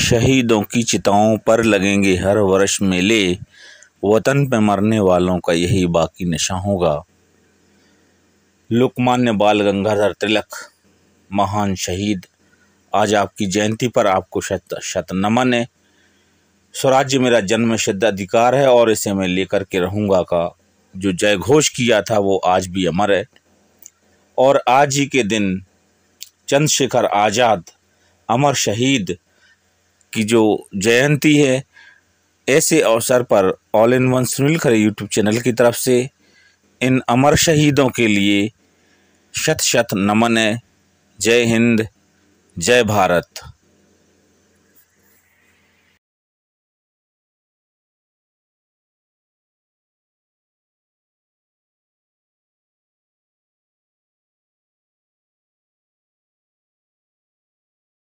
शहीदों की चिताओं पर लगेंगे हर वर्ष मेले वतन पे मरने वालों का यही बाकी नशा होगा लोकमान्य बाल गंगाधर तिलक महान शहीद आज आपकी जयंती पर आपको शत शत नमन है स्वराज्य मेरा जन्म सिद्ध अधिकार है और इसे मैं लेकर के रहूँगा का जो जय घोष किया था वो आज भी अमर है और आज ही के दिन चंद्रशेखर आज़ाद अमर शहीद की जो जयंती है ऐसे अवसर पर all in one Sunil Khare YouTube channel की तरफ से इन अमर शहीदों के लिए शत शत नमन है जय हिंद जय भारत